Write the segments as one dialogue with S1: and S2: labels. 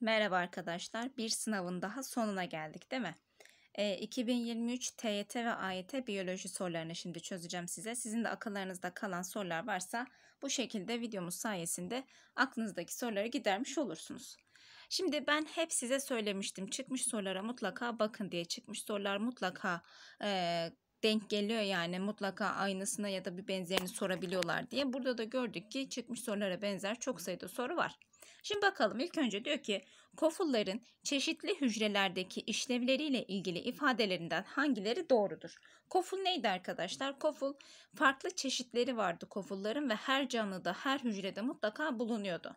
S1: Merhaba arkadaşlar. Bir sınavın daha sonuna geldik değil mi? E, 2023 TYT ve AYT biyoloji sorularını şimdi çözeceğim size. Sizin de akıllarınızda kalan sorular varsa bu şekilde videomuz sayesinde aklınızdaki soruları gidermiş olursunuz. Şimdi ben hep size söylemiştim. Çıkmış sorulara mutlaka bakın diye. Çıkmış sorular mutlaka e, denk geliyor yani mutlaka aynısına ya da bir benzerini sorabiliyorlar diye. Burada da gördük ki çıkmış sorulara benzer çok sayıda soru var. Şimdi bakalım ilk önce diyor ki kofulların çeşitli hücrelerdeki işlevleriyle ilgili ifadelerinden hangileri doğrudur? Koful neydi arkadaşlar? Koful farklı çeşitleri vardı kofulların ve her canlıda her hücrede mutlaka bulunuyordu.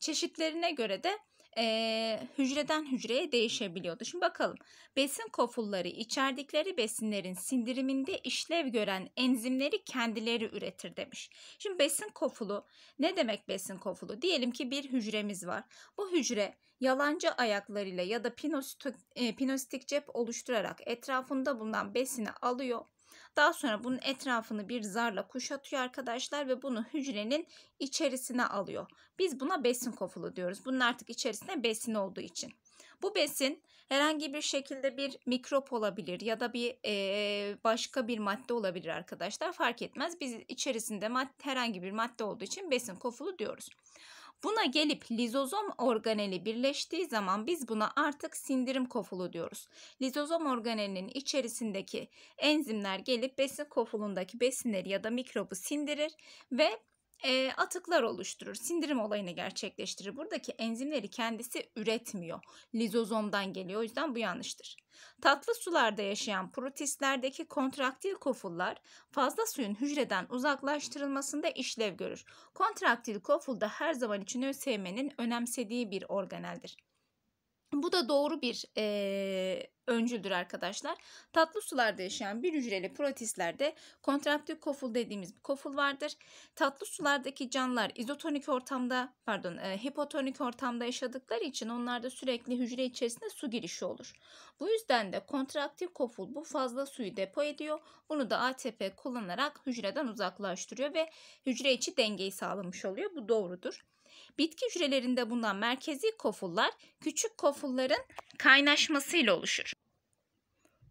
S1: Çeşitlerine göre de e, hücreden hücreye değişebiliyordu. Şimdi bakalım besin kofulları içerdikleri besinlerin sindiriminde işlev gören enzimleri kendileri üretir demiş. Şimdi besin kofulu ne demek besin kofulu? Diyelim ki bir hücremiz var. Bu hücre yalancı ayaklarıyla ya da pinostik, e, pinostik cep oluşturarak etrafında bulunan besini alıyor daha sonra bunun etrafını bir zarla kuşatıyor arkadaşlar ve bunu hücrenin içerisine alıyor. Biz buna besin kofulu diyoruz. Bunun artık içerisinde besin olduğu için. Bu besin herhangi bir şekilde bir mikrop olabilir ya da bir e, başka bir madde olabilir arkadaşlar fark etmez. Biz içerisinde madde, herhangi bir madde olduğu için besin kofulu diyoruz. Buna gelip lizozom organeli birleştiği zaman biz buna artık sindirim kofulu diyoruz. Lizozom organelinin içerisindeki enzimler gelip besin kofulundaki besinleri ya da mikrobu sindirir ve e, atıklar oluşturur. Sindirim olayını gerçekleştirir. Buradaki enzimleri kendisi üretmiyor. Lizozomdan geliyor. O yüzden bu yanlıştır. Tatlı sularda yaşayan protistlerdeki kontraktil kofullar fazla suyun hücreden uzaklaştırılmasında işlev görür. Kontraktil koful da her zaman için ÖSYM'nin önemsediği bir organeldir. Bu da doğru bir e, öncüldür arkadaşlar. Tatlı sularda yaşayan bir hücreli protistlerde kontraktif koful dediğimiz bir koful vardır. Tatlı sulardaki canlılar izotonik ortamda pardon e, hipotonik ortamda yaşadıkları için onlarda sürekli hücre içerisinde su girişi olur. Bu yüzden de kontraktif koful bu fazla suyu depo ediyor. Bunu da ATP kullanarak hücreden uzaklaştırıyor ve hücre içi dengeyi sağlamış oluyor. Bu doğrudur. Bitki hücrelerinde bulunan merkezi kofullar küçük kofulların kaynaşmasıyla oluşur.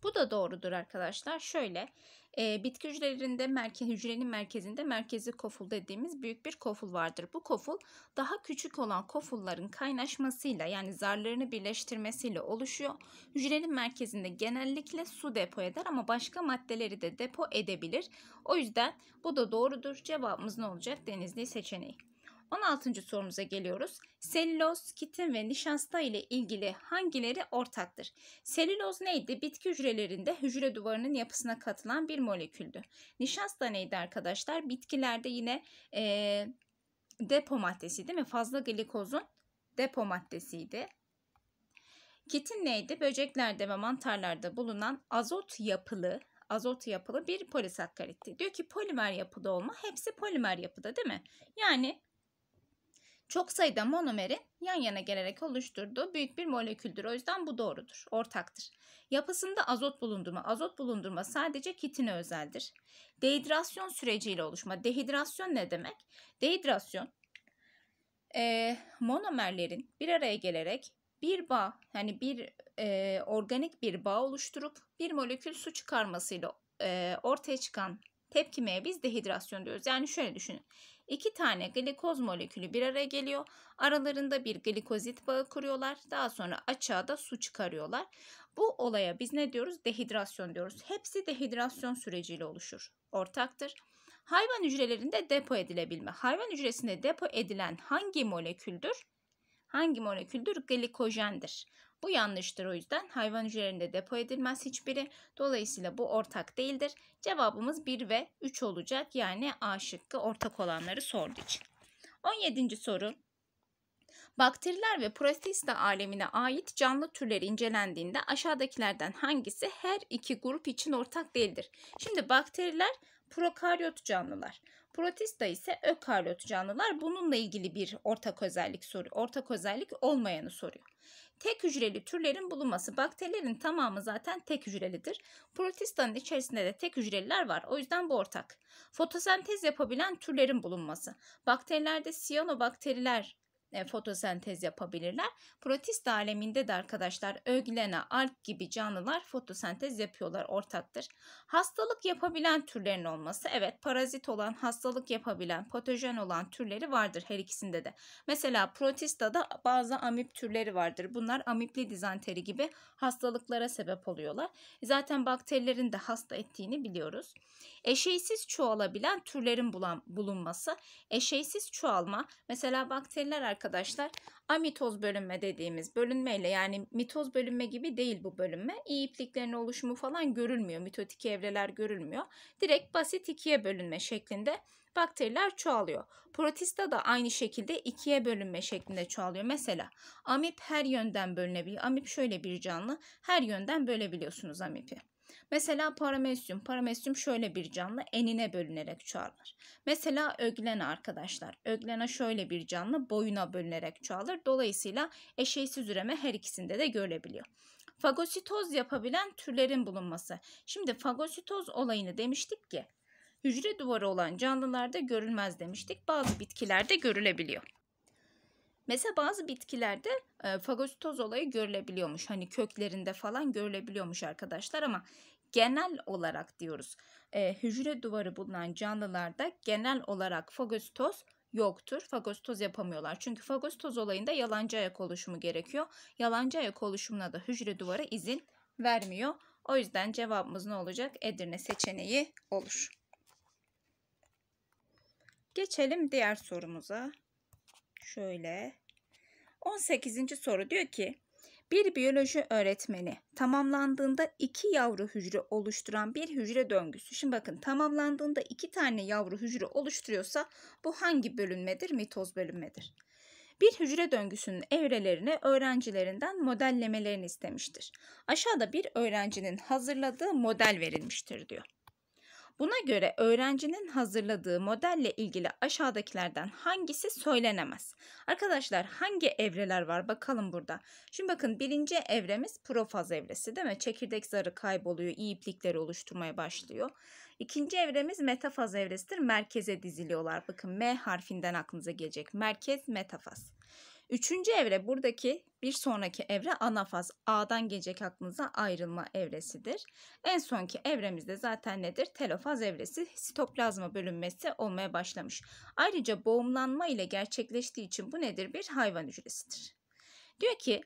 S1: Bu da doğrudur arkadaşlar. Şöyle e, bitki hücrelerinde merke, hücrenin merkezinde merkezi koful dediğimiz büyük bir koful vardır. Bu koful daha küçük olan kofulların kaynaşmasıyla yani zarlarını birleştirmesiyle oluşuyor. Hücrenin merkezinde genellikle su depo eder ama başka maddeleri de depo edebilir. O yüzden bu da doğrudur. Cevabımız ne olacak? Denizli seçeneği. 16. sorumuza geliyoruz. Selüloz, kitin ve nişasta ile ilgili hangileri ortaktır? Selüloz neydi? Bitki hücrelerinde hücre duvarının yapısına katılan bir moleküldü. Nişasta neydi arkadaşlar? Bitkilerde yine e, depo maddesi değil mi? Fazla glikozun depo maddesiydi. Kitin neydi? Böceklerde ve mantarlarda bulunan azot yapılı azot yapılı bir polisakkaritti. Diyor ki polimer yapıda olma hepsi polimer yapıda değil mi? Yani çok sayıda monomerin yan yana gelerek oluşturduğu büyük bir moleküldür. O yüzden bu doğrudur, ortaktır. Yapısında azot bulundurma, azot bulundurma sadece kitine özeldir. Dehidrasyon süreciyle oluşma. Dehidrasyon ne demek? Dehidrasyon e, monomerlerin bir araya gelerek bir bağ, yani bir e, organik bir bağ oluşturup bir molekül su çıkarmasıyla e, ortaya çıkan tepkimeye biz dehidrasyon diyoruz. Yani şöyle düşünün iki tane glikoz molekülü bir araya geliyor. Aralarında bir glikozit bağı kuruyorlar. Daha sonra açığa da su çıkarıyorlar. Bu olaya biz ne diyoruz? Dehidrasyon diyoruz. Hepsi dehidrasyon süreciyle oluşur. Ortaktır. Hayvan hücrelerinde depo edilebilme. Hayvan hücresinde depo edilen hangi moleküldür? Hangi moleküldür? Glikojendir. Bu yanlıştır o yüzden hayvan hücrelerinde depo edilmez hiçbiri. Dolayısıyla bu ortak değildir. Cevabımız 1 ve 3 olacak yani A şıkkı ortak olanları sorduğu için. 17. soru Bakteriler ve protista alemine ait canlı türleri incelendiğinde aşağıdakilerden hangisi her iki grup için ortak değildir? Şimdi bakteriler prokaryot canlılar. Protista ise ökaryot canlılar. Bununla ilgili bir ortak özellik soruyor. Ortak özellik olmayanı soruyor tek hücreli türlerin bulunması. Bakterilerin tamamı zaten tek hücrelidir. Protistanın içerisinde de tek hücreliler var. O yüzden bu ortak. Fotosentez yapabilen türlerin bulunması. Bakterilerde siyanobakteriler e, fotosentez yapabilirler. Protist aleminde de arkadaşlar öglena, alp gibi canlılar fotosentez yapıyorlar ortaktır. Hastalık yapabilen türlerin olması evet parazit olan hastalık yapabilen patojen olan türleri vardır her ikisinde de. Mesela protista da bazı amip türleri vardır. Bunlar amipli dizanteri gibi hastalıklara sebep oluyorlar. Zaten bakterilerin de hasta ettiğini biliyoruz. Eşeysiz çoğalabilen türlerin bulan, bulunması. Eşeysiz çoğalma mesela bakteriler arkadaşlar arkadaşlar amitoz bölünme dediğimiz bölünmeyle yani mitoz bölünme gibi değil bu bölünme. İyi ipliklerin oluşumu falan görülmüyor. Mitotik evreler görülmüyor. Direkt basit ikiye bölünme şeklinde bakteriler çoğalıyor. Protista da aynı şekilde ikiye bölünme şeklinde çoğalıyor. Mesela amip her yönden bölünebiliyor. Amip şöyle bir canlı. Her yönden bölebiliyorsunuz amipi. Mesela paramesyum. Paramesyum şöyle bir canlı enine bölünerek çoğalır. Mesela öglena arkadaşlar. Öglena şöyle bir canlı boyuna bölünerek çoğalır. Dolayısıyla eşeysiz üreme her ikisinde de görülebiliyor. Fagositoz yapabilen türlerin bulunması. Şimdi fagositoz olayını demiştik ki hücre duvarı olan canlılarda görülmez demiştik. Bazı bitkilerde görülebiliyor. Mesela bazı bitkilerde e, fagositoz olayı görülebiliyormuş. Hani köklerinde falan görülebiliyormuş arkadaşlar ama genel olarak diyoruz. E, hücre duvarı bulunan canlılarda genel olarak fagöstoz yoktur. Fagostoz yapamıyorlar. Çünkü fagostoz olayında yalancı ayak oluşumu gerekiyor. Yalancı ayak oluşumuna da hücre duvarı izin vermiyor. O yüzden cevabımız ne olacak? Edirne seçeneği olur. Geçelim diğer sorumuza. Şöyle. 18. soru diyor ki bir biyoloji öğretmeni tamamlandığında iki yavru hücre oluşturan bir hücre döngüsü. Şimdi bakın tamamlandığında iki tane yavru hücre oluşturuyorsa bu hangi bölünmedir? Mitoz bölünmedir. Bir hücre döngüsünün evrelerini öğrencilerinden modellemelerini istemiştir. Aşağıda bir öğrencinin hazırladığı model verilmiştir diyor. Buna göre öğrencinin hazırladığı modelle ilgili aşağıdakilerden hangisi söylenemez? Arkadaşlar hangi evreler var bakalım burada. Şimdi bakın birinci evremiz profaz evresi değil mi? Çekirdek zarı kayboluyor, iyi iplikleri oluşturmaya başlıyor. İkinci evremiz metafaz evresidir. Merkeze diziliyorlar. Bakın M harfinden aklınıza gelecek. Merkez, metafaz. Üçüncü evre buradaki bir sonraki evre ana faz A'dan gelecek aklınıza ayrılma evresidir. En sonki evremizde zaten nedir? Telofaz evresi sitoplazma bölünmesi olmaya başlamış. Ayrıca boğumlanma ile gerçekleştiği için bu nedir? Bir hayvan hücresidir. Diyor ki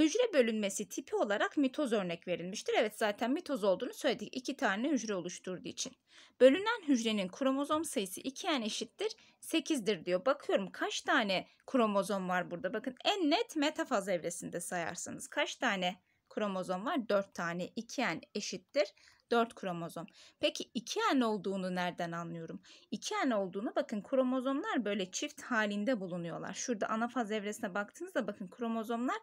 S1: Hücre bölünmesi tipi olarak mitoz örnek verilmiştir. Evet zaten mitoz olduğunu söyledik. İki tane hücre oluşturduğu için. Bölünen hücrenin kromozom sayısı 2n eşittir 8'dir diyor. Bakıyorum kaç tane kromozom var burada. Bakın en net metafaz evresinde sayarsanız kaç tane kromozom var? 4 tane 2n eşittir 4 kromozom. Peki 2N olduğunu nereden anlıyorum? 2N olduğunu bakın kromozomlar böyle çift halinde bulunuyorlar. Şurada ana faz evresine baktığınızda bakın kromozomlar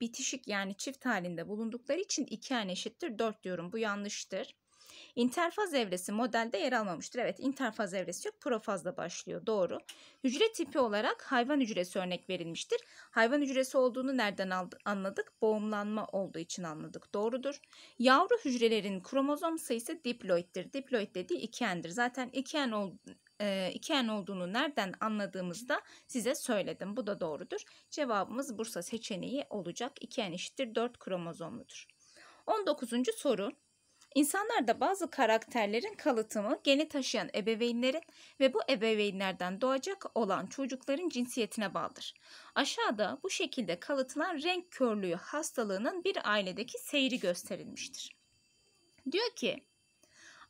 S1: bitişik yani çift halinde bulundukları için 2N eşittir 4 diyorum. Bu yanlıştır. İnterfaz evresi modelde yer almamıştır. Evet interfaz evresi yok profazla başlıyor doğru. Hücre tipi olarak hayvan hücresi örnek verilmiştir. Hayvan hücresi olduğunu nereden anladık? Boğumlanma olduğu için anladık doğrudur. Yavru hücrelerin kromozom sayısı diploittir. Diploid dediği iki endir. Zaten iki en ol, e, iki en olduğunu nereden anladığımızda size söyledim. Bu da doğrudur. Cevabımız Bursa seçeneği olacak. İki en eşittir 4 kromozomludur. 19. soru. İnsanlarda bazı karakterlerin kalıtımı geni taşıyan ebeveynlerin ve bu ebeveynlerden doğacak olan çocukların cinsiyetine bağlıdır. Aşağıda bu şekilde kalıtılan renk körlüğü hastalığının bir ailedeki seyri gösterilmiştir. Diyor ki,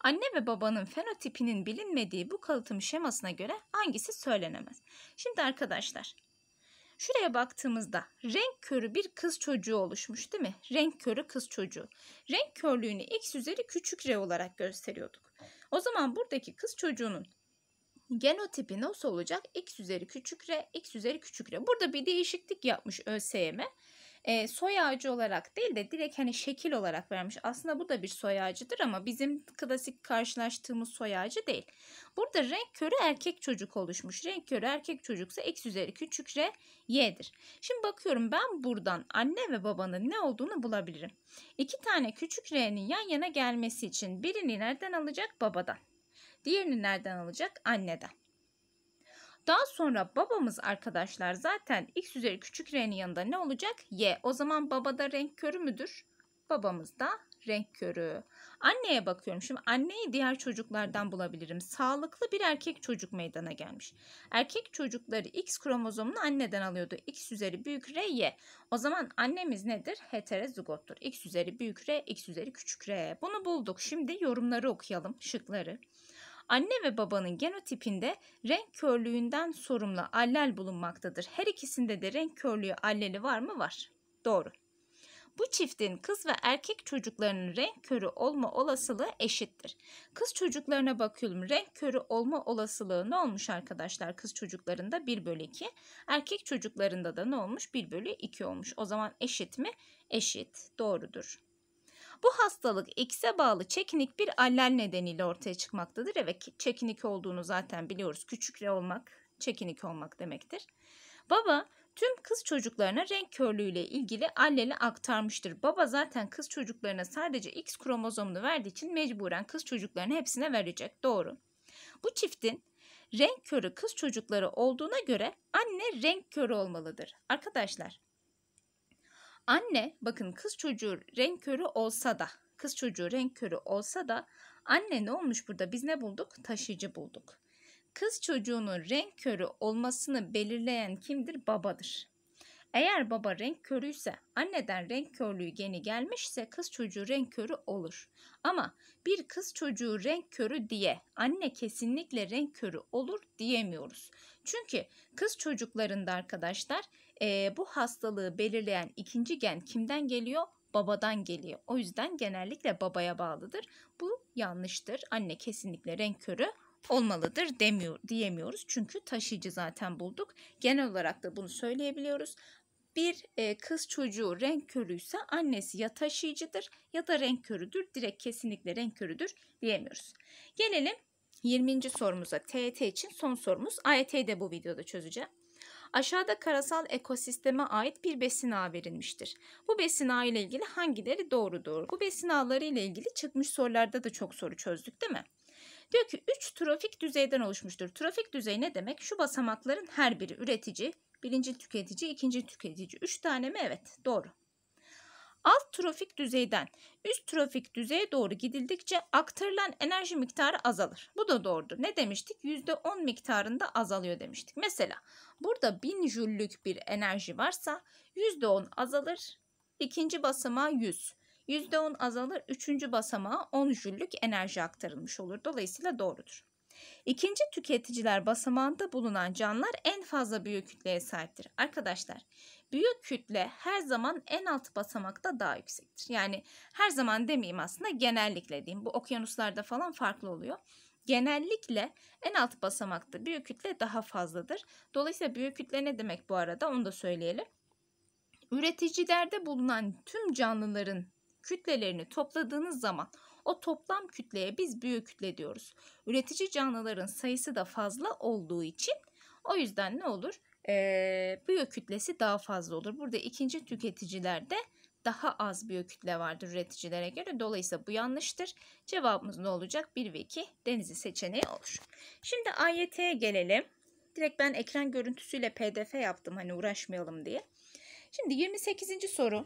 S1: Anne ve babanın fenotipinin bilinmediği bu kalıtım şemasına göre hangisi söylenemez? Şimdi arkadaşlar Şuraya baktığımızda renk körü bir kız çocuğu oluşmuş değil mi? Renk körü kız çocuğu. Renk körlüğünü x üzeri küçük r olarak gösteriyorduk. O zaman buradaki kız çocuğunun genotipi nasıl olacak? X üzeri küçük r, x üzeri küçük r. Burada bir değişiklik yapmış ÖSYM e, soy ağacı olarak değil de direkt hani şekil olarak vermiş. Aslında bu da bir soy ağacıdır ama bizim klasik karşılaştığımız soy ağacı değil. Burada renk körü erkek çocuk oluşmuş. Renk körü erkek çocuksa x üzeri küçük r y'dir. Şimdi bakıyorum ben buradan anne ve babanın ne olduğunu bulabilirim. İki tane küçük r'nin yan yana gelmesi için birini nereden alacak? Babadan. Diğerini nereden alacak? Anneden. Daha sonra babamız arkadaşlar zaten x üzeri küçük r'nin yanında ne olacak? Y. O zaman babada renk körü müdür? Babamız da renk körü. Anneye bakıyorum. Şimdi anneyi diğer çocuklardan bulabilirim. Sağlıklı bir erkek çocuk meydana gelmiş. Erkek çocukları X kromozomunu anneden alıyordu. X üzeri büyük R, Y. O zaman annemiz nedir? Heterozigottur. X üzeri büyük R, X üzeri küçük R. Bunu bulduk. Şimdi yorumları okuyalım. Şıkları. Anne ve babanın genotipinde renk körlüğünden sorumlu allel bulunmaktadır. Her ikisinde de renk körlüğü alleli var mı? Var. Doğru. Bu çiftin kız ve erkek çocuklarının renk körü olma olasılığı eşittir. Kız çocuklarına bakıyorum. Renk körü olma olasılığı ne olmuş arkadaşlar? Kız çocuklarında 1 bölü 2. Erkek çocuklarında da ne olmuş? 1 bölü 2 olmuş. O zaman eşit mi? Eşit. Doğrudur. Bu hastalık X'e bağlı çekinik bir allel nedeniyle ortaya çıkmaktadır. Evet çekinik olduğunu zaten biliyoruz. Küçük re olmak çekinik olmak demektir. Baba tüm kız çocuklarına renk körlüğüyle ilgili alleli aktarmıştır. Baba zaten kız çocuklarına sadece X kromozomunu verdiği için mecburen kız çocuklarına hepsine verecek. Doğru. Bu çiftin renk körü kız çocukları olduğuna göre anne renk körü olmalıdır. Arkadaşlar Anne bakın kız çocuğu renk körü olsa da kız çocuğu renk körü olsa da anne ne olmuş burada biz ne bulduk? Taşıyıcı bulduk. Kız çocuğunun renk körü olmasını belirleyen kimdir? Babadır. Eğer baba renk körüyse, anneden renk körlüğü geni gelmişse kız çocuğu renk körü olur. Ama bir kız çocuğu renk körü diye anne kesinlikle renk körü olur diyemiyoruz. Çünkü kız çocuklarında arkadaşlar e, bu hastalığı belirleyen ikinci gen kimden geliyor? Babadan geliyor. O yüzden genellikle babaya bağlıdır. Bu yanlıştır. Anne kesinlikle renk körü olmalıdır demiyor diyemiyoruz. Çünkü taşıyıcı zaten bulduk. Genel olarak da bunu söyleyebiliyoruz. Bir e, kız çocuğu renk körüyse annesi ya taşıyıcıdır ya da renk körüdür. Direkt kesinlikle renk körüdür diyemiyoruz. Gelelim 20. sorumuza. TET için son sorumuz. AYT'yi de bu videoda çözeceğim. Aşağıda karasal ekosisteme ait bir besin ağı verilmiştir. Bu besin ağı ile ilgili hangileri doğrudur? Bu besin ağları ile ilgili çıkmış sorularda da çok soru çözdük değil mi? Diyor ki 3 trofik düzeyden oluşmuştur. Trofik düzey ne demek? Şu basamakların her biri üretici, birinci tüketici, ikinci tüketici. 3 tane mi? Evet doğru alt trofik düzeyden üst trofik düzeye doğru gidildikçe aktarılan enerji miktarı azalır. Bu da doğrudur. Ne demiştik? %10 miktarında azalıyor demiştik. Mesela burada 1000 jüllük bir enerji varsa %10 azalır. İkinci basama 100. %10 azalır. Üçüncü basamağa 10 jüllük enerji aktarılmış olur. Dolayısıyla doğrudur. İkinci tüketiciler basamağında bulunan canlılar en fazla biyokütleye sahiptir. Arkadaşlar büyük kütle her zaman en alt basamakta daha yüksektir. Yani her zaman demeyeyim aslında genellikle diyeyim. Bu okyanuslarda falan farklı oluyor. Genellikle en alt basamakta büyük kütle daha fazladır. Dolayısıyla büyük kütle ne demek bu arada onu da söyleyelim. Üreticilerde bulunan tüm canlıların kütlelerini topladığınız zaman o toplam kütleye biz büyük kütle diyoruz. Üretici canlıların sayısı da fazla olduğu için o yüzden ne olur? e, biyokütlesi daha fazla olur. Burada ikinci tüketicilerde daha az biyokütle vardır üreticilere göre. Dolayısıyla bu yanlıştır. Cevabımız ne olacak? 1 ve 2 denizi seçeneği olur. Şimdi AYT'ye gelelim. Direkt ben ekran görüntüsüyle pdf yaptım hani uğraşmayalım diye. Şimdi 28. soru.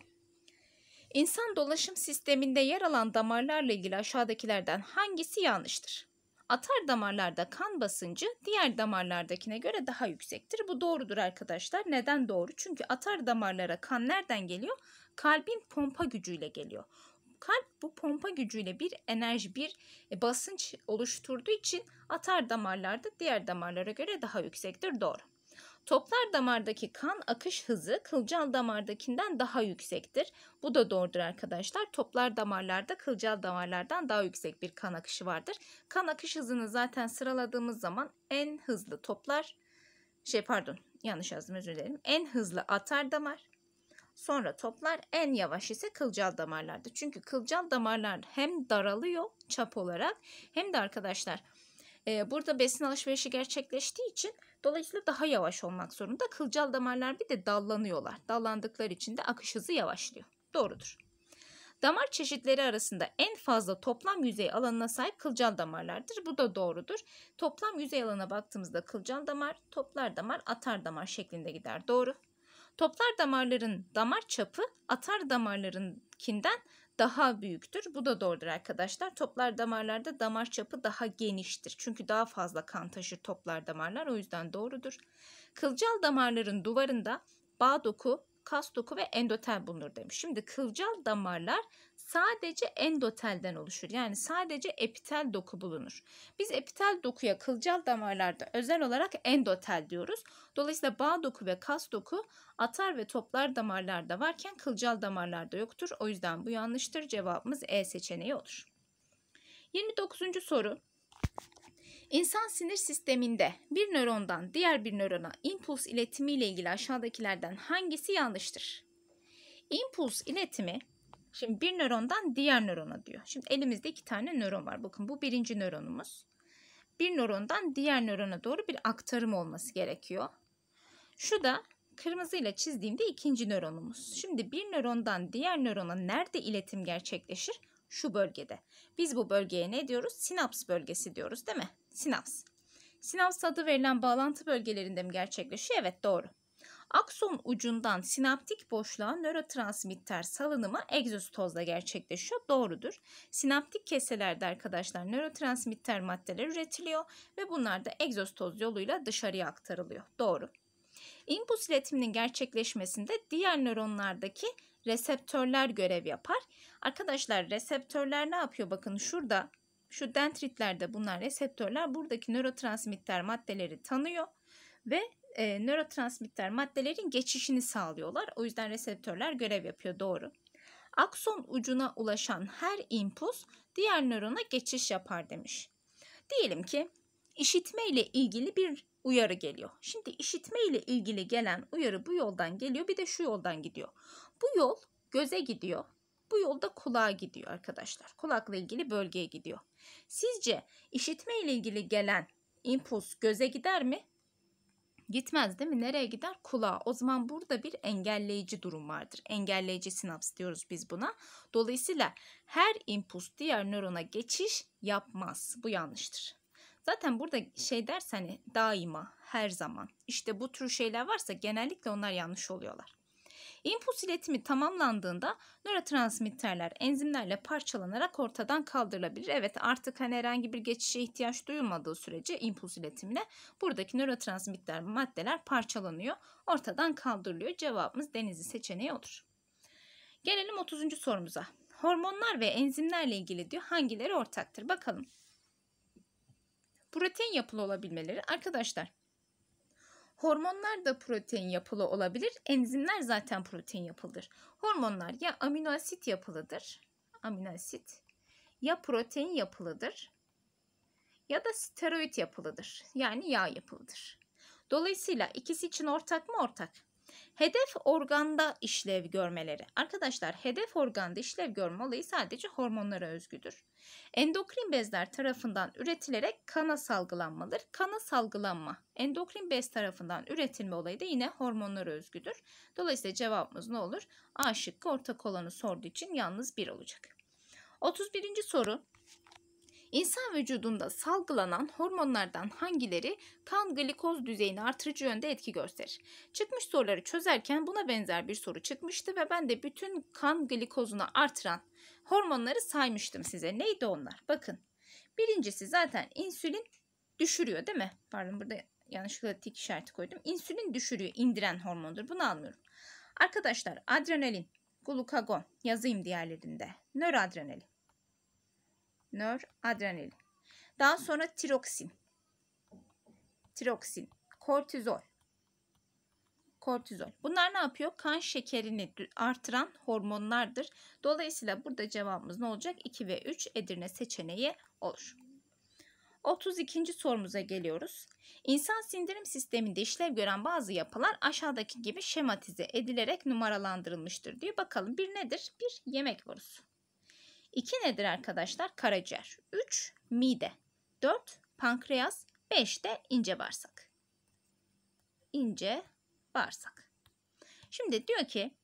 S1: İnsan dolaşım sisteminde yer alan damarlarla ilgili aşağıdakilerden hangisi yanlıştır? Atar damarlarda kan basıncı diğer damarlardakine göre daha yüksektir. Bu doğrudur arkadaşlar. Neden doğru? Çünkü atar damarlara kan nereden geliyor? Kalbin pompa gücüyle geliyor. Kalp bu pompa gücüyle bir enerji, bir e, basınç oluşturduğu için atar damarlarda diğer damarlara göre daha yüksektir. Doğru. Toplar damardaki kan akış hızı kılcal damardakinden daha yüksektir. Bu da doğrudur arkadaşlar. Toplar damarlarda kılcal damarlardan daha yüksek bir kan akışı vardır. Kan akış hızını zaten sıraladığımız zaman en hızlı toplar şey pardon yanlış yazdım özür dilerim. En hızlı atar damar. Sonra toplar en yavaş ise kılcal damarlarda. Çünkü kılcal damarlar hem daralıyor çap olarak hem de arkadaşlar ee, burada besin alışverişi gerçekleştiği için dolayısıyla daha yavaş olmak zorunda. Kılcal damarlar bir de dallanıyorlar. Dallandıkları için de akış hızı yavaşlıyor. Doğrudur. Damar çeşitleri arasında en fazla toplam yüzey alanına sahip kılcal damarlardır. Bu da doğrudur. Toplam yüzey alana baktığımızda kılcal damar, toplar damar, atar damar şeklinde gider. Doğru. Toplar damarların damar çapı atar damarlarınkinden daha büyüktür. Bu da doğrudur arkadaşlar. Toplar damarlarda damar çapı daha geniştir. Çünkü daha fazla kan taşır toplar damarlar. O yüzden doğrudur. Kılcal damarların duvarında bağ doku, kas doku ve endotel bulunur demiş. Şimdi kılcal damarlar sadece endotelden oluşur. Yani sadece epitel doku bulunur. Biz epitel dokuya kılcal damarlarda özel olarak endotel diyoruz. Dolayısıyla bağ doku ve kas doku atar ve toplar damarlarda varken kılcal damarlarda yoktur. O yüzden bu yanlıştır. Cevabımız E seçeneği olur. 29. soru. İnsan sinir sisteminde bir nörondan diğer bir nörona impuls iletimi ile ilgili aşağıdakilerden hangisi yanlıştır? İmpuls iletimi Şimdi bir nörondan diğer nörona diyor. Şimdi elimizde iki tane nöron var. Bakın bu birinci nöronumuz. Bir nörondan diğer nörona doğru bir aktarım olması gerekiyor. Şu da kırmızıyla çizdiğimde ikinci nöronumuz. Şimdi bir nörondan diğer nörona nerede iletim gerçekleşir? Şu bölgede. Biz bu bölgeye ne diyoruz? Sinaps bölgesi diyoruz değil mi? Sinaps. Sinaps adı verilen bağlantı bölgelerinde mi gerçekleşiyor? Evet doğru. Akson ucundan sinaptik boşluğa nörotransmitter salınımı egzostozla gerçekleşiyor. Doğrudur. Sinaptik keselerde arkadaşlar nörotransmitter maddeler üretiliyor ve bunlar da egzostoz yoluyla dışarıya aktarılıyor. Doğru. İmpuls iletiminin gerçekleşmesinde diğer nöronlardaki reseptörler görev yapar. Arkadaşlar reseptörler ne yapıyor? Bakın şurada şu dendritlerde bunlar reseptörler buradaki nörotransmitter maddeleri tanıyor ve e, nörotransmitter maddelerin geçişini sağlıyorlar. O yüzden reseptörler görev yapıyor doğru. Akson ucuna ulaşan her impuls diğer nörona geçiş yapar demiş. Diyelim ki işitme ile ilgili bir uyarı geliyor. Şimdi işitme ile ilgili gelen uyarı bu yoldan geliyor bir de şu yoldan gidiyor. Bu yol göze gidiyor. Bu yolda kulağa gidiyor arkadaşlar. Kulakla ilgili bölgeye gidiyor. Sizce işitme ile ilgili gelen impuls göze gider mi? Gitmez değil mi? Nereye gider? Kulağa. O zaman burada bir engelleyici durum vardır. Engelleyici sinaps diyoruz biz buna. Dolayısıyla her impuls diğer nörona geçiş yapmaz. Bu yanlıştır. Zaten burada şey dersen hani daima, her zaman. İşte bu tür şeyler varsa genellikle onlar yanlış oluyorlar. İmpuls iletimi tamamlandığında nörotransmitterler enzimlerle parçalanarak ortadan kaldırılabilir. Evet artık hani herhangi bir geçişe ihtiyaç duyulmadığı sürece impuls iletimine buradaki nörotransmitter maddeler parçalanıyor. Ortadan kaldırılıyor. Cevabımız denizi seçeneği olur. Gelelim 30. sorumuza. Hormonlar ve enzimlerle ilgili diyor hangileri ortaktır? Bakalım. Protein yapılı olabilmeleri arkadaşlar Hormonlar da protein yapılı olabilir. Enzimler zaten protein yapılıdır. Hormonlar ya amino asit yapılıdır. Amino asit ya protein yapılıdır ya da steroid yapılıdır. Yani yağ yapılıdır. Dolayısıyla ikisi için ortak mı ortak? Hedef organda işlev görmeleri. Arkadaşlar hedef organda işlev görme olayı sadece hormonlara özgüdür. Endokrin bezler tarafından üretilerek kana salgılanmalıdır. Kana salgılanma endokrin bez tarafından üretilme olayı da yine hormonlara özgüdür. Dolayısıyla cevabımız ne olur? A şıkkı ortak olanı sorduğu için yalnız 1 olacak. 31. soru İnsan vücudunda salgılanan hormonlardan hangileri kan glikoz düzeyini artırıcı yönde etki gösterir? Çıkmış soruları çözerken buna benzer bir soru çıkmıştı ve ben de bütün kan glikozunu artıran hormonları saymıştım size. Neydi onlar? Bakın. Birincisi zaten insülin düşürüyor değil mi? Pardon burada yanlışlıkla tik işareti koydum. İnsülin düşürüyor, indiren hormondur. Bunu almıyorum. Arkadaşlar adrenalin, glukagon yazayım diğerlerinde. Nöroadrenalin nöradrenalin. Daha sonra tiroksin. Tiroksin, kortizol. Kortizol. Bunlar ne yapıyor? Kan şekerini artıran hormonlardır. Dolayısıyla burada cevabımız ne olacak? 2 ve 3 Edirne seçeneği olur. 32. sorumuza geliyoruz. İnsan sindirim sisteminde işlev gören bazı yapılar aşağıdaki gibi şematize edilerek numaralandırılmıştır diyor. Bakalım bir nedir? Bir yemek borusu. 2 nedir arkadaşlar? Karaciğer. 3 mide. 4 pankreas. 5 de ince bağırsak. İnce bağırsak. Şimdi diyor ki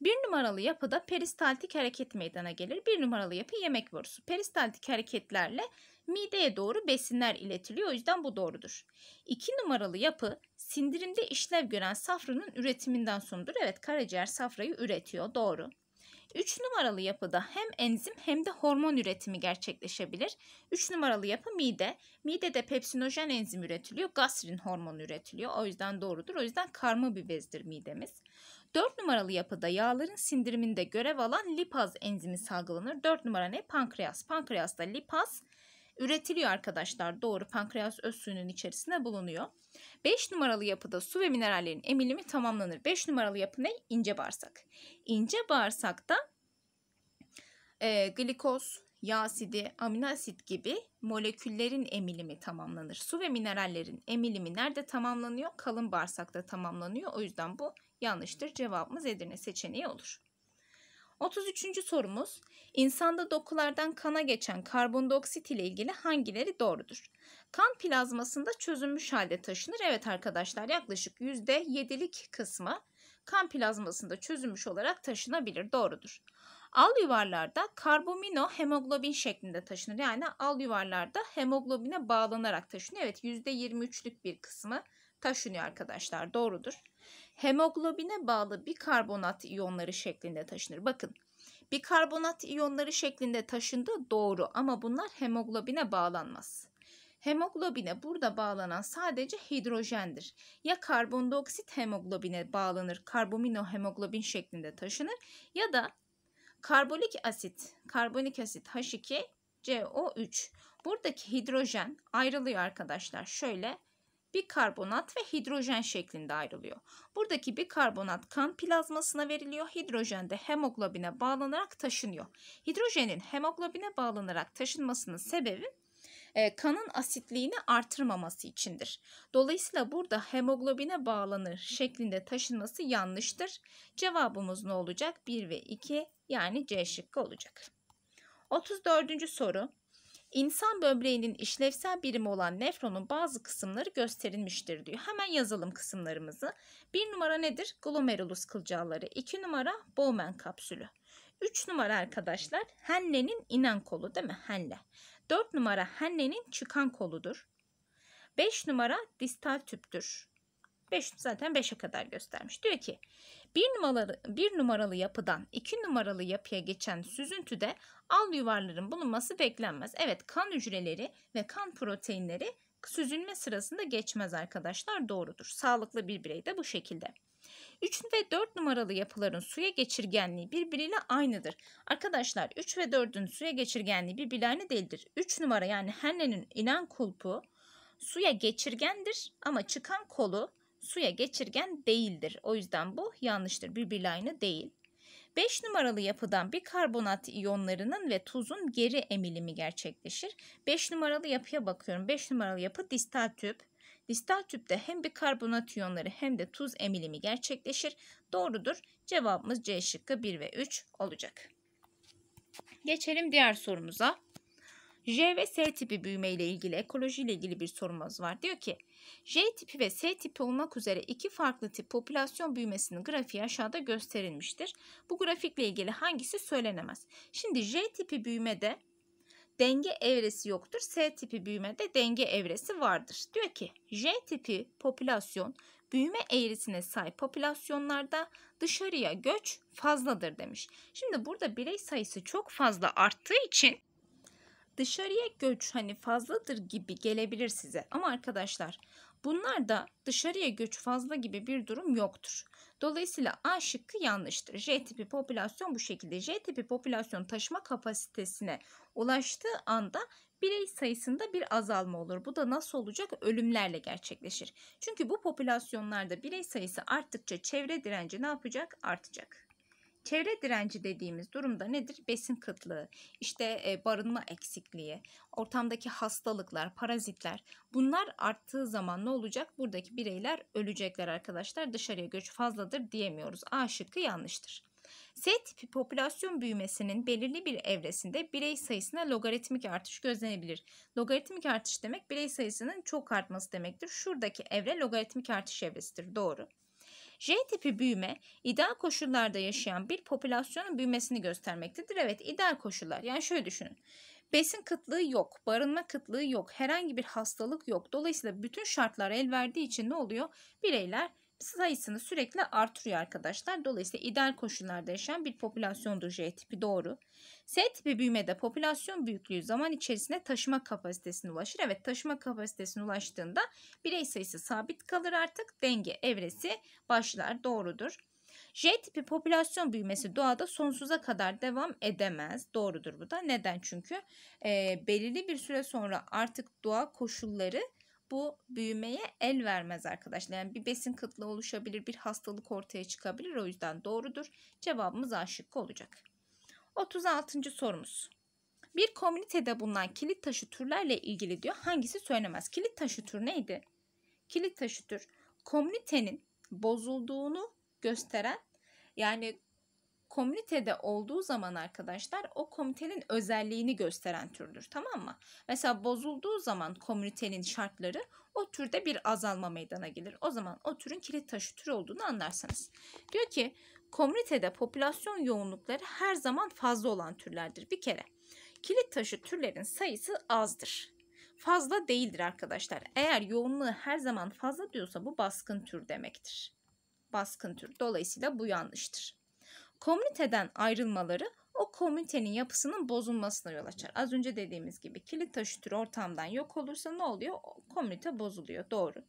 S1: bir numaralı yapıda peristaltik hareket meydana gelir. Bir numaralı yapı yemek borusu. Peristaltik hareketlerle mideye doğru besinler iletiliyor. O yüzden bu doğrudur. İki numaralı yapı sindirimde işlev gören safranın üretiminden sorumludur. Evet karaciğer safrayı üretiyor. Doğru. 3 numaralı yapıda hem enzim hem de hormon üretimi gerçekleşebilir. 3 numaralı yapı mide. Midede pepsinojen enzim üretiliyor, gastrin hormonu üretiliyor. O yüzden doğrudur. O yüzden karma bir bezdir midemiz. 4 numaralı yapıda yağların sindiriminde görev alan lipaz enzimi salgılanır. 4 numara ne? Pankreas. Pankreasta lipaz üretiliyor arkadaşlar. Doğru pankreas öz suyunun içerisinde bulunuyor. 5 numaralı yapıda su ve minerallerin emilimi tamamlanır. 5 numaralı yapı ne? İnce bağırsak. İnce bağırsakta e, glikoz, yağ asidi, amino asit gibi moleküllerin emilimi tamamlanır. Su ve minerallerin emilimi nerede tamamlanıyor? Kalın bağırsakta tamamlanıyor. O yüzden bu yanlıştır. Cevabımız Edirne seçeneği olur. 33. sorumuz insanda dokulardan kana geçen karbondioksit ile ilgili hangileri doğrudur? Kan plazmasında çözünmüş halde taşınır. Evet arkadaşlar yaklaşık %7'lik kısmı kan plazmasında çözünmüş olarak taşınabilir. Doğrudur. Al yuvarlarda karbomino hemoglobin şeklinde taşınır. Yani al yuvarlarda hemoglobine bağlanarak taşınıyor. Evet %23'lük bir kısmı taşınıyor arkadaşlar. Doğrudur hemoglobine bağlı bikarbonat iyonları şeklinde taşınır. Bakın bikarbonat iyonları şeklinde taşındı doğru ama bunlar hemoglobine bağlanmaz. Hemoglobine burada bağlanan sadece hidrojendir. Ya karbondioksit hemoglobine bağlanır, karbomino hemoglobin şeklinde taşınır ya da karbolik asit, karbonik asit H2CO3. Buradaki hidrojen ayrılıyor arkadaşlar. Şöyle bikarbonat ve hidrojen şeklinde ayrılıyor. Buradaki bikarbonat kan plazmasına veriliyor. Hidrojen de hemoglobine bağlanarak taşınıyor. Hidrojenin hemoglobine bağlanarak taşınmasının sebebi e, kanın asitliğini artırmaması içindir. Dolayısıyla burada hemoglobine bağlanır şeklinde taşınması yanlıştır. Cevabımız ne olacak? 1 ve 2 yani C şıkkı olacak. 34. soru İnsan böbreğinin işlevsel birimi olan nefronun bazı kısımları gösterilmiştir diyor. Hemen yazalım kısımlarımızı. Bir numara nedir? Glomerulus kılcalları. İki numara Bowman kapsülü. Üç numara arkadaşlar Henle'nin inen kolu değil mi? Henle. Dört numara Henle'nin çıkan koludur. Beş numara distal tüptür. Beş zaten beşe kadar göstermiş. Diyor ki bir numaralı, bir numaralı yapıdan iki numaralı yapıya geçen süzüntüde al yuvarların bulunması beklenmez. Evet kan hücreleri ve kan proteinleri süzülme sırasında geçmez arkadaşlar doğrudur. Sağlıklı bir birey de bu şekilde. 3 ve 4 numaralı yapıların suya geçirgenliği birbiriyle aynıdır. Arkadaşlar 3 ve 4'ün suya geçirgenliği birbiriyle aynı değildir. 3 numara yani hennenin inen kulpu suya geçirgendir ama çıkan kolu suya geçirgen değildir. O yüzden bu yanlıştır. Birbiriyle aynı değil. 5 numaralı yapıdan bir karbonat iyonlarının ve tuzun geri emilimi gerçekleşir. 5 numaralı yapıya bakıyorum. 5 numaralı yapı distal tüp. Distal tüpte hem bir karbonat iyonları hem de tuz emilimi gerçekleşir. Doğrudur. Cevabımız C şıkkı 1 ve 3 olacak. Geçelim diğer sorumuza. J ve S tipi büyüme ile ilgili ekoloji ile ilgili bir sorumuz var. Diyor ki J tipi ve S tipi olmak üzere iki farklı tip popülasyon büyümesinin grafiği aşağıda gösterilmiştir. Bu grafikle ilgili hangisi söylenemez. Şimdi J tipi büyümede denge evresi yoktur. S tipi büyümede denge evresi vardır. Diyor ki J tipi popülasyon büyüme eğrisine sahip popülasyonlarda dışarıya göç fazladır demiş. Şimdi burada birey sayısı çok fazla arttığı için dışarıya göç hani fazladır gibi gelebilir size. Ama arkadaşlar bunlar da dışarıya göç fazla gibi bir durum yoktur. Dolayısıyla A şıkkı yanlıştır. J tipi popülasyon bu şekilde. J tipi popülasyon taşıma kapasitesine ulaştığı anda birey sayısında bir azalma olur. Bu da nasıl olacak? Ölümlerle gerçekleşir. Çünkü bu popülasyonlarda birey sayısı arttıkça çevre direnci ne yapacak? Artacak. Çevre direnci dediğimiz durumda nedir? Besin kıtlığı, işte e, barınma eksikliği, ortamdaki hastalıklar, parazitler. Bunlar arttığı zaman ne olacak? Buradaki bireyler ölecekler arkadaşlar. Dışarıya göç fazladır diyemiyoruz. A şıkkı yanlıştır. S tipi popülasyon büyümesinin belirli bir evresinde birey sayısına logaritmik artış gözlenebilir. Logaritmik artış demek birey sayısının çok artması demektir. Şuradaki evre logaritmik artış evresidir. Doğru. J tipi büyüme ideal koşullarda yaşayan bir popülasyonun büyümesini göstermektedir. Evet ideal koşullar yani şöyle düşünün. Besin kıtlığı yok, barınma kıtlığı yok, herhangi bir hastalık yok. Dolayısıyla bütün şartlar el verdiği için ne oluyor? Bireyler sayısını sürekli artırıyor arkadaşlar. Dolayısıyla ideal koşullarda yaşayan bir popülasyondur J tipi doğru. S tipi büyümede popülasyon büyüklüğü zaman içerisinde taşıma kapasitesine ulaşır. Evet taşıma kapasitesine ulaştığında birey sayısı sabit kalır artık. Denge evresi başlar doğrudur. J tipi popülasyon büyümesi doğada sonsuza kadar devam edemez. Doğrudur bu da. Neden? Çünkü e, belirli bir süre sonra artık doğa koşulları bu büyümeye el vermez arkadaşlar. Yani bir besin kıtlığı oluşabilir, bir hastalık ortaya çıkabilir. O yüzden doğrudur. Cevabımız A şıkkı olacak. 36. sorumuz. Bir komünitede bulunan kilit taşı türlerle ilgili diyor. Hangisi söylemez? Kilit taşı tür neydi? Kilit taşı tür komünitenin bozulduğunu gösteren yani komünitede olduğu zaman arkadaşlar o komünitenin özelliğini gösteren türdür tamam mı? Mesela bozulduğu zaman komünitenin şartları o türde bir azalma meydana gelir. O zaman o türün kilit taşı tür olduğunu anlarsanız. Diyor ki komünitede popülasyon yoğunlukları her zaman fazla olan türlerdir bir kere. Kilit taşı türlerin sayısı azdır fazla değildir arkadaşlar. Eğer yoğunluğu her zaman fazla diyorsa bu baskın tür demektir. Baskın tür. Dolayısıyla bu yanlıştır komüniteden ayrılmaları o komünitenin yapısının bozulmasına yol açar. Az önce dediğimiz gibi kilit taşı türü ortamdan yok olursa ne oluyor? O komünite bozuluyor. Doğru.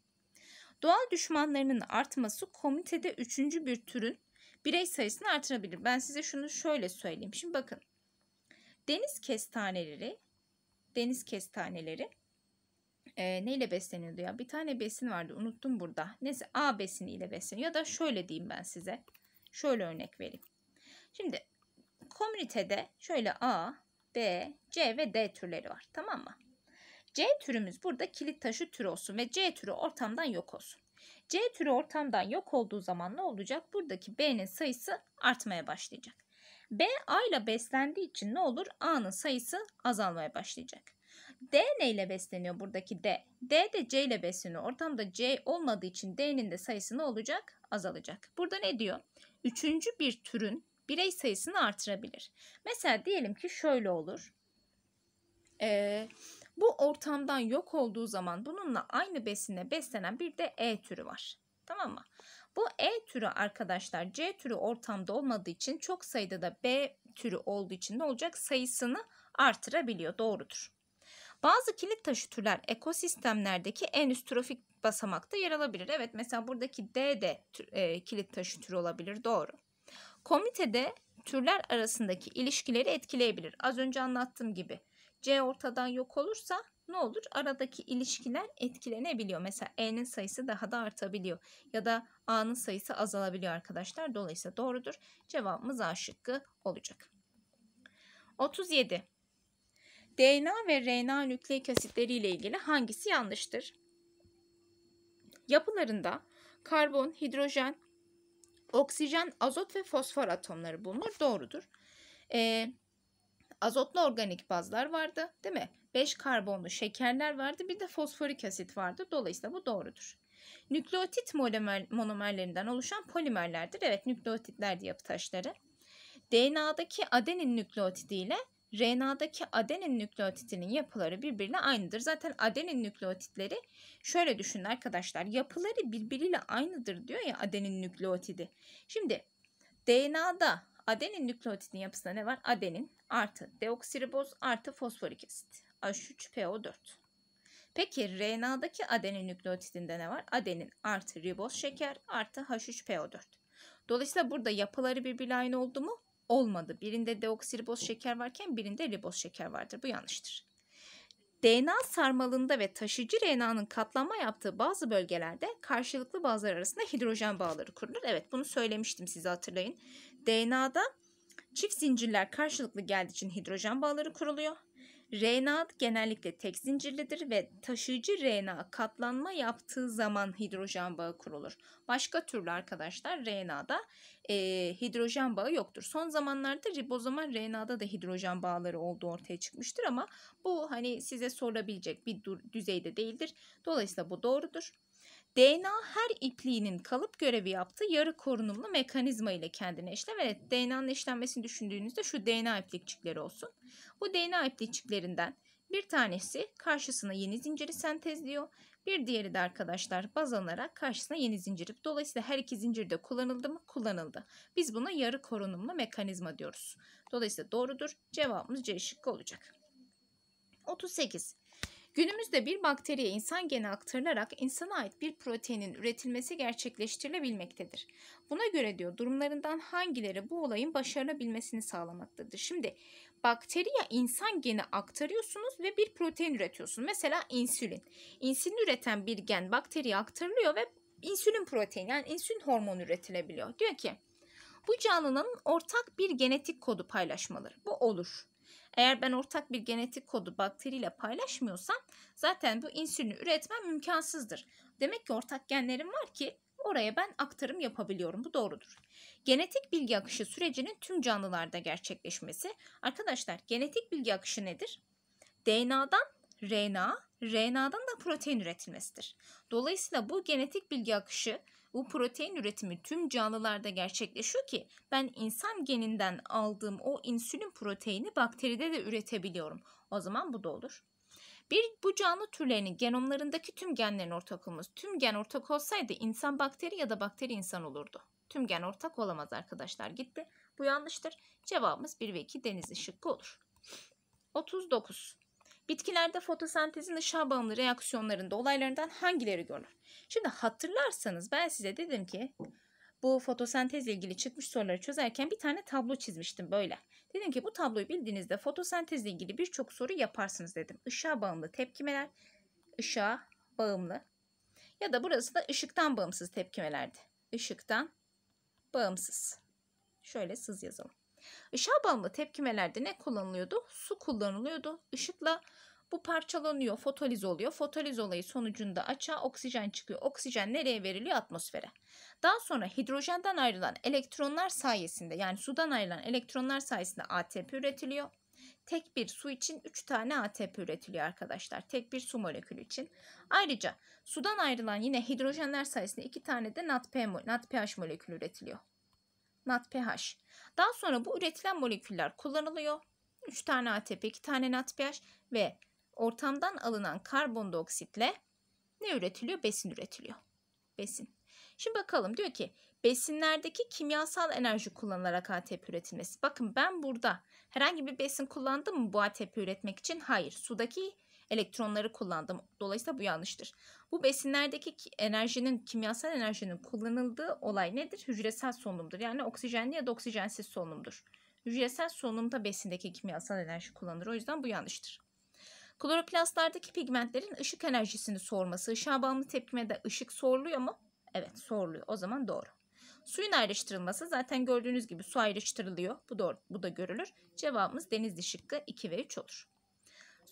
S1: Doğal düşmanlarının artması komünitede üçüncü bir türün birey sayısını artırabilir. Ben size şunu şöyle söyleyeyim. Şimdi bakın. Deniz kestaneleri deniz kestaneleri e, neyle besleniyordu ya? Bir tane besin vardı unuttum burada. Neyse A besiniyle besleniyor ya da şöyle diyeyim ben size. Şöyle örnek vereyim. Şimdi komünitede şöyle A, B, C ve D türleri var. Tamam mı? C türümüz burada kilit taşı türü olsun ve C türü ortamdan yok olsun. C türü ortamdan yok olduğu zaman ne olacak? Buradaki B'nin sayısı artmaya başlayacak. B A ile beslendiği için ne olur? A'nın sayısı azalmaya başlayacak. D ne ile besleniyor buradaki D? D de C ile besleniyor. Ortamda C olmadığı için D'nin de sayısı ne olacak? Azalacak. Burada ne diyor? Üçüncü bir türün birey sayısını artırabilir. Mesela diyelim ki şöyle olur. Ee, bu ortamdan yok olduğu zaman bununla aynı besine beslenen bir de E türü var. Tamam mı? Bu E türü arkadaşlar C türü ortamda olmadığı için çok sayıda da B türü olduğu için ne olacak? Sayısını artırabiliyor. Doğrudur. Bazı kilit taşı türler ekosistemlerdeki en üst trofik basamakta yer alabilir. Evet mesela buradaki D de e, kilit taşı türü olabilir. Doğru. Komitede türler arasındaki ilişkileri etkileyebilir. Az önce anlattığım gibi. C ortadan yok olursa ne olur? Aradaki ilişkiler etkilenebiliyor. Mesela E'nin sayısı daha da artabiliyor. Ya da A'nın sayısı azalabiliyor arkadaşlar. Dolayısıyla doğrudur. Cevabımız A şıkkı olacak. 37. DNA ve RNA nükleik asitleri ile ilgili hangisi yanlıştır? Yapılarında karbon, hidrojen, oksijen, azot ve fosfor atomları bulunur. Doğrudur. E, azotlu organik bazlar vardı değil mi? 5 karbonlu şekerler vardı bir de fosforik asit vardı. Dolayısıyla bu doğrudur. Nükleotit monomer, monomerlerinden oluşan polimerlerdir. Evet nükleotitlerdi yapı taşları. DNA'daki adenin nükleotidi ile RNA'daki adenin nükleotitinin yapıları birbirine aynıdır. Zaten adenin nükleotitleri şöyle düşünün arkadaşlar. Yapıları birbiriyle aynıdır diyor ya adenin nükleotidi. Şimdi DNA'da adenin nükleotidinin yapısında ne var? Adenin artı deoksiriboz artı fosforik asit. H3PO4. Peki RNA'daki adenin nükleotidinde ne var? Adenin artı riboz şeker artı H3PO4. Dolayısıyla burada yapıları birbirine aynı oldu mu? olmadı. Birinde deoksiriboz şeker varken birinde riboz şeker vardır. Bu yanlıştır. DNA sarmalında ve taşıcı RNA'nın katlanma yaptığı bazı bölgelerde karşılıklı bazlar arasında hidrojen bağları kurulur. Evet bunu söylemiştim size hatırlayın. DNA'da çift zincirler karşılıklı geldiği için hidrojen bağları kuruluyor. RNA genellikle tek zincirlidir ve taşıyıcı RNA katlanma yaptığı zaman hidrojen bağı kurulur. Başka türlü arkadaşlar RNA'da e, hidrojen bağı yoktur. Son zamanlarda ribozoma RNA'da da hidrojen bağları olduğu ortaya çıkmıştır ama bu hani size sorabilecek bir düzeyde değildir. Dolayısıyla bu doğrudur. DNA her ipliğinin kalıp görevi yaptığı yarı korunumlu mekanizma ile kendini eşler. Evet DNA'nın eşlenmesini düşündüğünüzde şu DNA iplikçikleri olsun. Bu DNA iplikçiklerinden bir tanesi karşısına yeni zinciri sentezliyor. Bir diğeri de arkadaşlar baz alınarak karşısına yeni zinciri. Dolayısıyla her iki zincir de kullanıldı mı? Kullanıldı. Biz buna yarı korunumlu mekanizma diyoruz. Dolayısıyla doğrudur. Cevabımız C şıkkı olacak. 38. Günümüzde bir bakteriye insan geni aktarılarak insana ait bir proteinin üretilmesi gerçekleştirilebilmektedir. Buna göre diyor durumlarından hangileri bu olayın başarılabilmesini sağlamaktadır. Şimdi bakteriye insan geni aktarıyorsunuz ve bir protein üretiyorsunuz. Mesela insülin. İnsülin üreten bir gen bakteriye aktarılıyor ve insülin proteini yani insülin hormonu üretilebiliyor. Diyor ki bu canlının ortak bir genetik kodu paylaşmaları. Bu olur. Eğer ben ortak bir genetik kodu bakteriyle paylaşmıyorsam zaten bu insülini üretmem imkansızdır. Demek ki ortak genlerim var ki oraya ben aktarım yapabiliyorum. Bu doğrudur. Genetik bilgi akışı sürecinin tüm canlılarda gerçekleşmesi. Arkadaşlar genetik bilgi akışı nedir? DNA'dan RNA, RNA'dan da protein üretilmesidir. Dolayısıyla bu genetik bilgi akışı bu protein üretimi tüm canlılarda gerçekleşiyor ki ben insan geninden aldığım o insülin proteini bakteride de üretebiliyorum. O zaman bu da olur. Bir bu canlı türlerinin genomlarındaki tüm genlerin ortak olması. Tüm gen ortak olsaydı insan bakteri ya da bakteri insan olurdu. Tüm gen ortak olamaz arkadaşlar gitti. Bu yanlıştır. Cevabımız 1 ve 2 deniz şıkkı olur. 39. Bitkilerde fotosentezin ışığa bağımlı reaksiyonlarında olaylarından hangileri görülür? Şimdi hatırlarsanız ben size dedim ki bu fotosentezle ilgili çıkmış soruları çözerken bir tane tablo çizmiştim böyle. Dedim ki bu tabloyu bildiğinizde fotosentezle ilgili birçok soru yaparsınız dedim. Işığa bağımlı tepkimeler, ışığa bağımlı ya da burası da ışıktan bağımsız tepkimelerdi. Işıktan bağımsız. Şöyle sız yazalım. Işığa bağımlı tepkimelerde ne kullanılıyordu? Su kullanılıyordu. Işıkla bu parçalanıyor, fotoliz oluyor. Fotoliz olayı sonucunda açığa oksijen çıkıyor. Oksijen nereye veriliyor? Atmosfere. Daha sonra hidrojenden ayrılan elektronlar sayesinde yani sudan ayrılan elektronlar sayesinde ATP üretiliyor. Tek bir su için 3 tane ATP üretiliyor arkadaşlar. Tek bir su molekülü için. Ayrıca sudan ayrılan yine hidrojenler sayesinde 2 tane de NADPH molekülü üretiliyor. NADPH. Daha sonra bu üretilen moleküller kullanılıyor. 3 tane ATP, 2 tane NADPH ve ortamdan alınan karbondioksitle ne üretiliyor? Besin üretiliyor. Besin. Şimdi bakalım diyor ki besinlerdeki kimyasal enerji kullanılarak ATP üretilmesi. Bakın ben burada herhangi bir besin kullandım mı bu ATP üretmek için? Hayır. Sudaki elektronları kullandım. Dolayısıyla bu yanlıştır. Bu besinlerdeki enerjinin, kimyasal enerjinin kullanıldığı olay nedir? Hücresel solunumdur. Yani oksijenli ya da oksijensiz solunumdur. Hücresel solunumda besindeki kimyasal enerji kullanılır. O yüzden bu yanlıştır. Kloroplastlardaki pigmentlerin ışık enerjisini sorması. Işığa bağımlı tepkimede ışık soruluyor mu? Evet soruluyor. O zaman doğru. Suyun ayrıştırılması zaten gördüğünüz gibi su ayrıştırılıyor. Bu, doğru, bu da görülür. Cevabımız deniz şıkkı 2 ve 3 olur.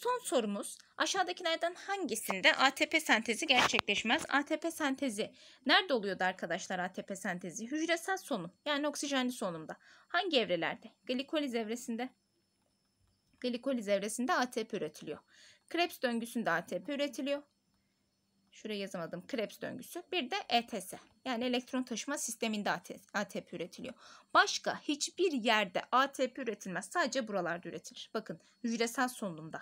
S1: Son sorumuz aşağıdakilerden hangisinde ATP sentezi gerçekleşmez? ATP sentezi nerede oluyordu arkadaşlar ATP sentezi? Hücresel solunum yani oksijenli solunumda. Hangi evrelerde? Glikoliz evresinde. Glikoliz evresinde ATP üretiliyor. Krebs döngüsünde ATP üretiliyor. Şuraya yazamadım. Krebs döngüsü. Bir de ETS. Yani elektron taşıma sisteminde ATP üretiliyor. Başka hiçbir yerde ATP üretilmez. Sadece buralarda üretilir. Bakın hücresel solunumda.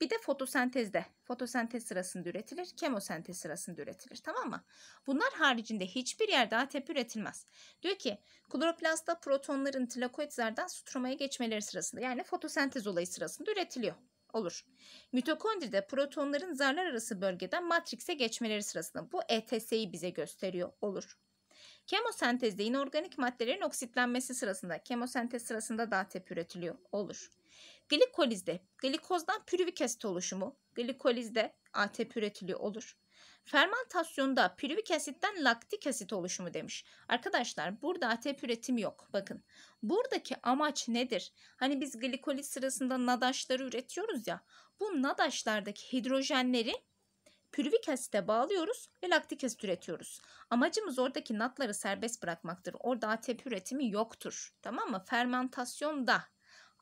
S1: Bir de fotosentezde. Fotosentez sırasında üretilir, kemosentez sırasında üretilir. Tamam mı? Bunlar haricinde hiçbir yerde ATP üretilmez. Diyor ki kloroplastta protonların tilakoidlerden sutromaya geçmeleri sırasında yani fotosentez olayı sırasında üretiliyor. Olur. Mitokondride protonların zarlar arası bölgeden matrikse geçmeleri sırasında bu ETS'yi bize gösteriyor. Olur. Kemosentezde inorganik maddelerin oksitlenmesi sırasında, kemosentez sırasında da ATP üretiliyor. Olur. Glikolizde glikozdan pürüvik asit oluşumu, glikolizde ATP üretiliyor olur. Fermentasyonda pürüvik asitten laktik asit oluşumu demiş. Arkadaşlar burada ATP üretimi yok. Bakın buradaki amaç nedir? Hani biz glikoliz sırasında nadaşları üretiyoruz ya. Bu nadaşlardaki hidrojenleri pürüvik asite bağlıyoruz ve laktik asit üretiyoruz. Amacımız oradaki natları serbest bırakmaktır. Orada ATP üretimi yoktur. Tamam mı? Fermentasyonda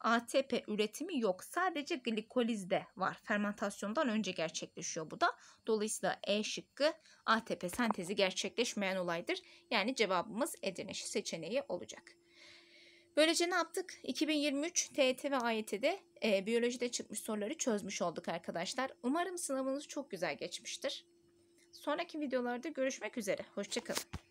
S1: ATP üretimi yok. Sadece glikolizde var. Fermentasyondan önce gerçekleşiyor bu da. Dolayısıyla E şıkkı ATP sentezi gerçekleşmeyen olaydır. Yani cevabımız Edirne seçeneği olacak. Böylece ne yaptık? 2023 TET ve AYT'de e, biyolojide çıkmış soruları çözmüş olduk arkadaşlar. Umarım sınavınız çok güzel geçmiştir. Sonraki videolarda görüşmek üzere. Hoşçakalın.